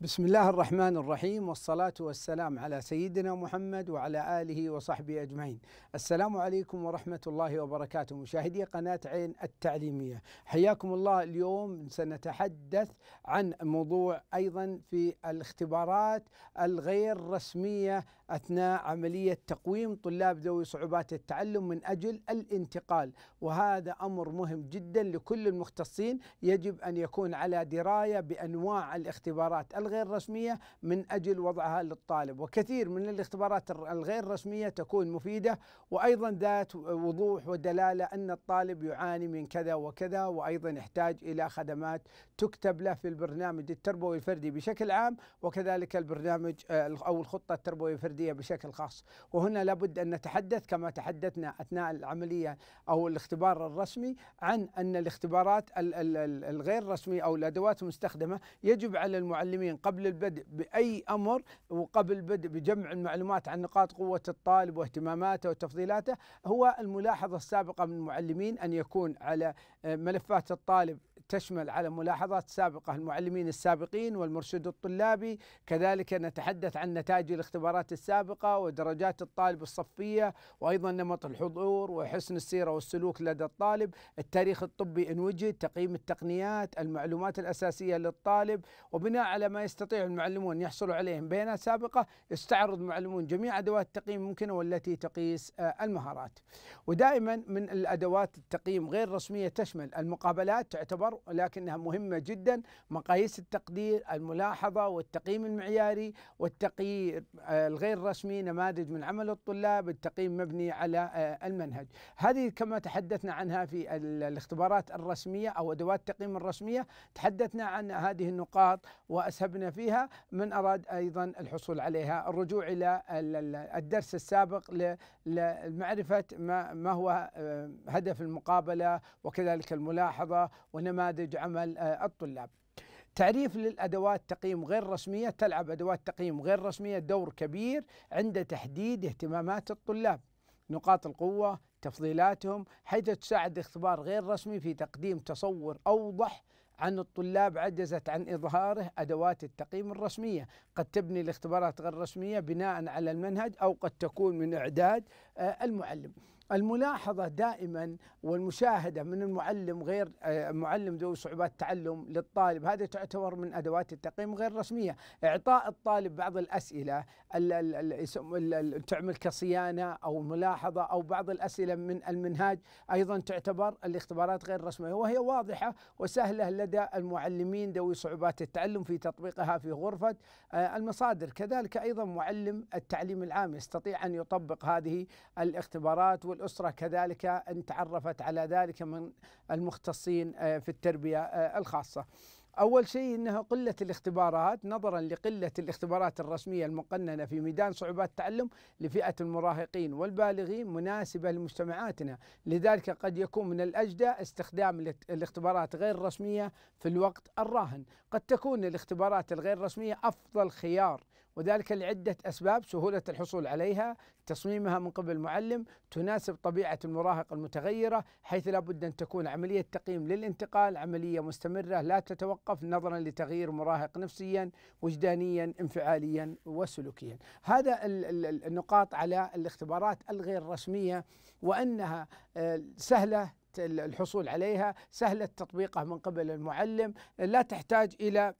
بسم الله الرحمن الرحيم والصلاة والسلام على سيدنا محمد وعلى آله وصحبه أجمعين السلام عليكم ورحمة الله وبركاته مشاهدي قناة عين التعليمية حياكم الله اليوم سنتحدث عن موضوع أيضا في الاختبارات الغير رسمية أثناء عملية تقويم طلاب ذوي صعوبات التعلم من أجل الانتقال وهذا أمر مهم جدا لكل المختصين يجب أن يكون على دراية بأنواع الاختبارات الغير رسميه من اجل وضعها للطالب وكثير من الاختبارات الغير رسميه تكون مفيده وايضا ذات وضوح ودلاله ان الطالب يعاني من كذا وكذا وايضا يحتاج الى خدمات تكتب له في البرنامج التربوي الفردي بشكل عام وكذلك البرنامج آه، او الخطه التربويه الفرديه بشكل خاص وهنا لابد ان نتحدث كما تحدثنا اثناء العمليه او الاختبار الرسمي عن ان الاختبارات الغير رسميه او الادوات المستخدمه يجب على المعلمين من قبل البدء باي امر وقبل البدء بجمع المعلومات عن نقاط قوه الطالب واهتماماته وتفضيلاته هو الملاحظه السابقه من المعلمين ان يكون على آه، ملفات الطالب تشمل على ملاحظات سابقة المعلمين السابقين والمرشد الطلابي كذلك نتحدث عن نتائج الاختبارات السابقة ودرجات الطالب الصفية وأيضا نمط الحضور وحسن السيرة والسلوك لدى الطالب التاريخ الطبي إن وجد تقييم التقنيات المعلومات الأساسية للطالب وبناء على ما يستطيع المعلمون يحصلوا عليه بيانات سابقة يستعرض المعلمون جميع أدوات التقييم الممكنة والتي تقيس آه، المهارات ودائما من الأدوات التقييم غير رسمية تشمل المقابلات تعتبر لكنها ولكنها مهمة جدا مقاييس التقدير الملاحظة والتقييم المعياري والتقييم آه، الغير رسمي نماذج من عمل الطلاب التقييم مبني على آه، المنهج هذه كما تحدثنا عنها في الاختبارات الرسمية أو أدوات التقييم الرسمية تحدثنا عن هذه النقاط وأسهبنا فيها من أراد أيضا الحصول عليها الرجوع إلى الدرس السابق لمعرفة ما هو آه، هدف المقابلة وكذلك الملاحظة ونماذج نماذج عمل آه، الطلاب تعريف للادوات تقييم غير رسميه تلعب ادوات تقييم غير رسميه دور كبير عند تحديد اهتمامات الطلاب نقاط القوه تفضيلاتهم حيث تساعد اختبار غير رسمي في تقديم تصور اوضح عن الطلاب عجزت عن إظهاره أدوات التقييم الرسمية قد تبني الاختبارات غير رسمية بناء على المنهج أو قد تكون من إعداد آه، المعلم الملاحظة دائما والمشاهدة من المعلم غير آه، معلم ذوي صعوبات التعلم للطالب هذا تعتبر من أدوات التقييم غير رسمية إعطاء الطالب بعض الأسئلة تعمل كصيانة أو ملاحظة أو بعض الأسئلة من المنهاج أيضا تعتبر الاختبارات غير رسمية وهي واضحة وسهلة لدى المعلمين ذوي صعوبات التعلم في تطبيقها في غرفة آه، المصادر كذلك أيضا معلم التعليم العام يستطيع أن يطبق هذه الاختبارات والأسرة كذلك أن تعرفت على ذلك من المختصين آه، في التربية آه، الخاصة أول شيء أنها قلة الاختبارات نظرا لقلة الاختبارات الرسمية المقننة في ميدان صعوبات التعلم لفئة المراهقين والبالغين مناسبة لمجتمعاتنا لذلك قد يكون من الأجدى استخدام الاختبارات غير الرسمية في الوقت الراهن قد تكون الاختبارات الغير رسمية أفضل خيار وذلك لعدة أسباب سهولة الحصول عليها تصميمها من قبل المعلم تناسب طبيعة المراهق المتغيرة حيث لا بد أن تكون عملية تقييم للانتقال عملية مستمرة لا تتوقف يتوقف نظرا لتغيير مراهق نفسيا وجدانيا انفعاليا وسلوكيا هذا النقاط على الاختبارات الغير رسمية وأنها آه، سهلة الحصول عليها سهلة تطبيقها من قبل المعلم لا تحتاج إلى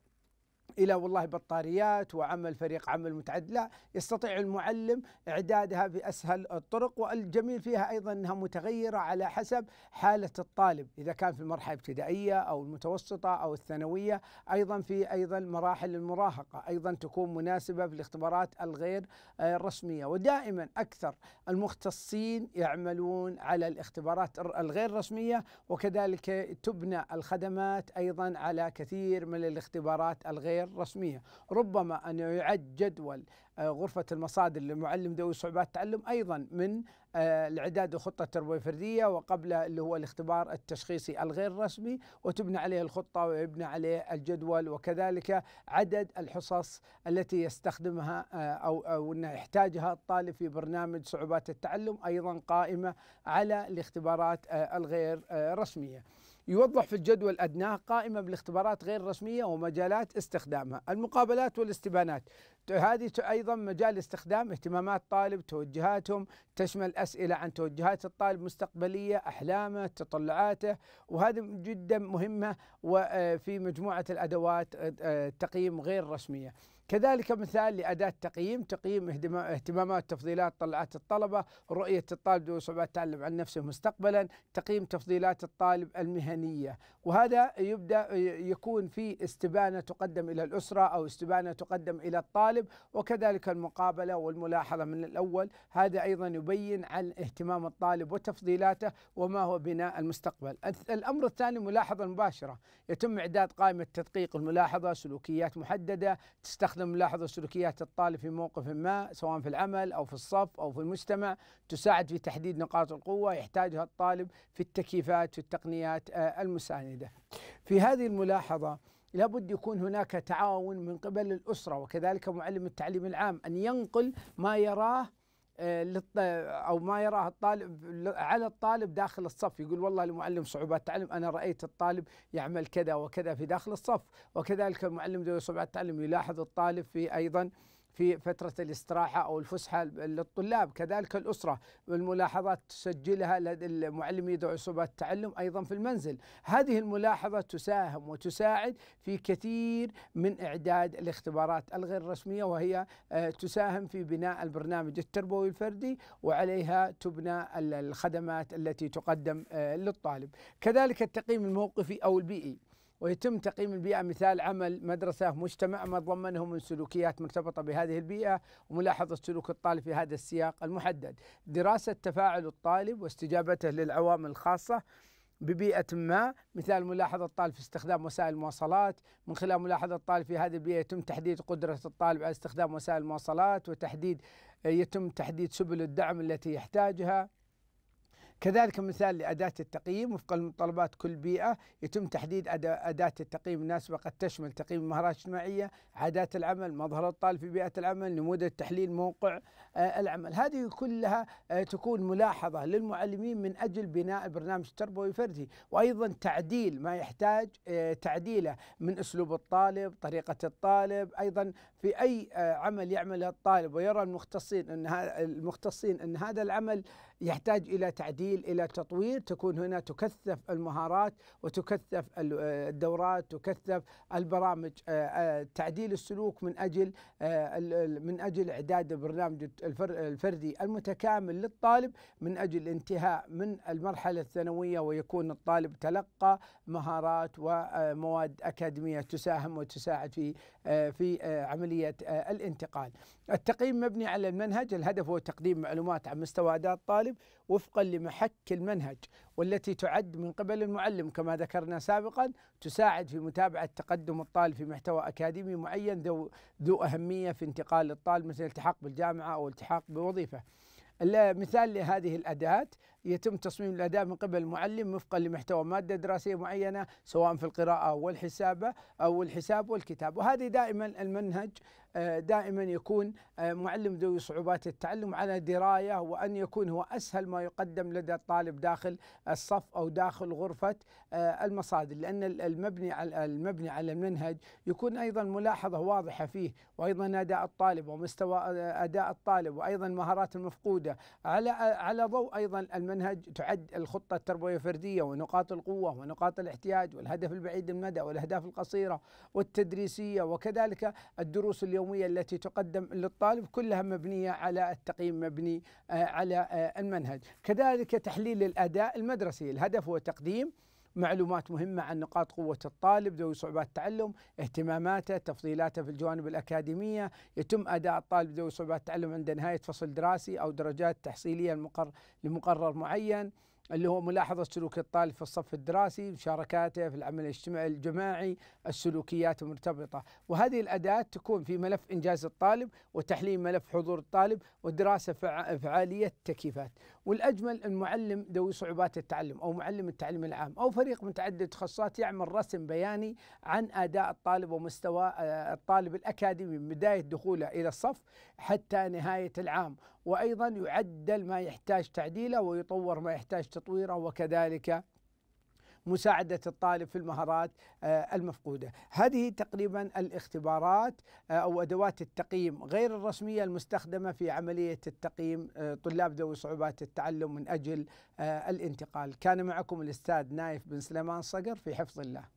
الى والله بطاريات وعمل فريق عمل متعدد لا يستطيع المعلم اعدادها باسهل الطرق والجميل فيها ايضا انها متغيره على حسب حاله الطالب اذا كان في المرحله الابتدائيه او المتوسطه او الثانويه ايضا في ايضا مراحل المراهقه ايضا تكون مناسبه في الاختبارات الغير آه، الرسميه ودائما اكثر المختصين يعملون على الاختبارات الغير رسميه وكذلك تبنى الخدمات ايضا على كثير من الاختبارات الغير غير رسمية ربما أن يعد جدول آه، غرفة المصادر للمعلم ذوي صعوبات التعلم أيضا من الإعداد آه، وخطة تربوية فردية وقبل اللي هو الاختبار التشخيصي الغير رسمي وتبنى عليه الخطة ويبنى عليه الجدول وكذلك عدد الحصص التي يستخدمها آه، أو, أو أنه يحتاجها الطالب في برنامج صعوبات التعلم أيضا قائمة على الاختبارات الغير رسمية يوضح في الجدول أدناه قائمة بالاختبارات غير الرسمية ومجالات استخدامها المقابلات والاستبانات هذه أيضا مجال استخدام اهتمامات طالب توجهاتهم تشمل أسئلة عن توجهات الطالب مستقبلية أحلامه تطلعاته وهذه جدا مهمة وفي آه، مجموعة الأدوات آه، آه، تقييم غير رسمية كذلك مثال لأداة تقييم تقييم اهتمامات تفضيلات طلعات الطلبة رؤية الطالب صعوبات التعلم عن نفسه مستقبلا تقييم تفضيلات الطالب المهنية وهذا يبدأ يكون في استبانة تقدم إلى الأسرة أو استبانة تقدم إلى الطالب وكذلك المقابلة والملاحظة من الأول هذا أيضا يبين عن اهتمام الطالب وتفضيلاته وما هو بناء المستقبل الأمر الثاني ملاحظة مباشرة يتم إعداد قائمة تدقيق الملاحظة سلوكيات محددة تستخدم نحن ملاحظة سلوكيات الطالب في موقف ما سواء في العمل أو في الصف أو في المجتمع تساعد في تحديد نقاط القوة يحتاجها الطالب في التكييفات في التقنيات آه، المساندة في هذه الملاحظة لابد يكون هناك تعاون من قبل الأسرة وكذلك معلم التعليم العام أن ينقل ما يراه آه، آه، او ما يراه الطالب على الطالب داخل الصف يقول والله المعلم صعوبات تعلم انا رايت الطالب يعمل كذا وكذا في داخل الصف وكذلك المعلم ذوي صعوبات تعلم يلاحظ الطالب في ايضا في فترة الاستراحة أو الفسحة للطلاب كذلك الأسرة الملاحظات تسجلها المعلم يدعو صعوبات التعلم أيضا في المنزل هذه الملاحظة تساهم وتساعد في كثير من إعداد الاختبارات الغير رسمية وهي آه، تساهم في بناء البرنامج التربوي الفردي وعليها تبنى الخدمات التي تقدم آه، للطالب كذلك التقييم الموقفي أو البيئي ويتم تقييم البيئة مثال عمل مدرسة مجتمع ما تضمنه من سلوكيات مرتبطة بهذه البيئة وملاحظة سلوك الطالب في هذا السياق المحدد دراسة تفاعل الطالب واستجابته للعوامل الخاصة ببيئة ما مثال ملاحظة الطالب في استخدام وسائل المواصلات من خلال ملاحظة الطالب في هذه البيئة يتم تحديد قدرة الطالب على استخدام وسائل المواصلات وتحديد يتم تحديد سبل الدعم التي يحتاجها كذلك مثال لأداة التقييم وفقا لمتطلبات كل بيئة يتم تحديد أداة التقييم الناسبة قد تشمل تقييم المهارات الاجتماعية عادات العمل مظهر الطالب في بيئة العمل نموذج تحليل موقع آه، العمل هذه كلها آه، تكون ملاحظة للمعلمين من أجل بناء البرنامج التربوي الفردي وأيضا تعديل ما يحتاج آه، تعديله من أسلوب الطالب طريقة الطالب أيضا في أي عمل يعمله الطالب ويرى المختصين أن المختصين أن هذا العمل يحتاج الى تعديل الى تطوير تكون هنا تكثف المهارات وتكثف آه، الدورات تكثف البرامج آه، آه، تعديل السلوك من اجل من اجل اعداد البرنامج الفردي المتكامل للطالب من اجل الانتهاء من المرحله الثانويه ويكون الطالب تلقى مهارات ومواد اكاديميه تساهم وتساعد في في عمليه الانتقال. التقييم مبني على المنهج الهدف هو تقديم معلومات عن مستوى اداء الطالب الطالب وفقا لمحك المنهج والتي تعد من قبل المعلم كما ذكرنا سابقا تساعد في متابعة تقدم الطالب في محتوى أكاديمي معين ذو, ذو أهمية في انتقال الطالب مثل الالتحاق بالجامعة أو الالتحاق بوظيفة مثال لهذه الأداة يتم تصميم الاداء من قبل المعلم وفقا لمحتوى ماده دراسيه معينه سواء في القراءه والحسابه او الحساب والكتاب وهذه دائما المنهج آه، دائما يكون آه، معلم ذوي صعوبات التعلم على درايه وان يكون هو اسهل ما يقدم لدى الطالب داخل الصف او داخل غرفه آه، المصادر لان المبني على المبني على المنهج يكون ايضا ملاحظه واضحه فيه وايضا اداء الطالب ومستوى اداء الطالب وايضا المهارات المفقوده على على ضوء ايضا المنهج المنهج تعد الخطة التربوية الفردية ونقاط القوة ونقاط الاحتياج والهدف البعيد المدى والأهداف القصيرة والتدريسية وكذلك الدروس اليومية التي تقدم للطالب كلها مبنية على التقييم مبني آه، على آه، المنهج كذلك تحليل الأداء المدرسي الهدف هو تقديم معلومات مهمة عن نقاط قوة الطالب ذوي صعوبات التعلم اهتماماته تفضيلاته في الجوانب الأكاديمية يتم أداء الطالب ذوي صعوبات التعلم عند نهاية فصل دراسي أو درجات تحصيلية لمقرر معين اللي هو ملاحظة سلوك الطالب في الصف الدراسي مشاركاته في العمل الاجتماعي الجماعي السلوكيات المرتبطة وهذه الأداة تكون في ملف إنجاز الطالب وتحليل ملف حضور الطالب ودراسة فعالية التكييفات والأجمل المعلم ذوي صعوبات التعلم أو معلم التعليم العام أو فريق متعدد التخصصات يعمل رسم بياني عن أداء الطالب ومستوى آه، الطالب الأكاديمي من بداية دخوله إلى الصف حتى نهاية العام وأيضا يعدل ما يحتاج تعديله ويطور ما يحتاج تطويره وكذلك مساعدة الطالب في المهارات آه، المفقودة هذه تقريبا الاختبارات آه، أو أدوات التقييم غير الرسمية المستخدمة في عملية التقييم آه، طلاب ذوي صعوبات التعلم من أجل الانتقال كان معكم الأستاذ نايف بن سليمان صقر في حفظ الله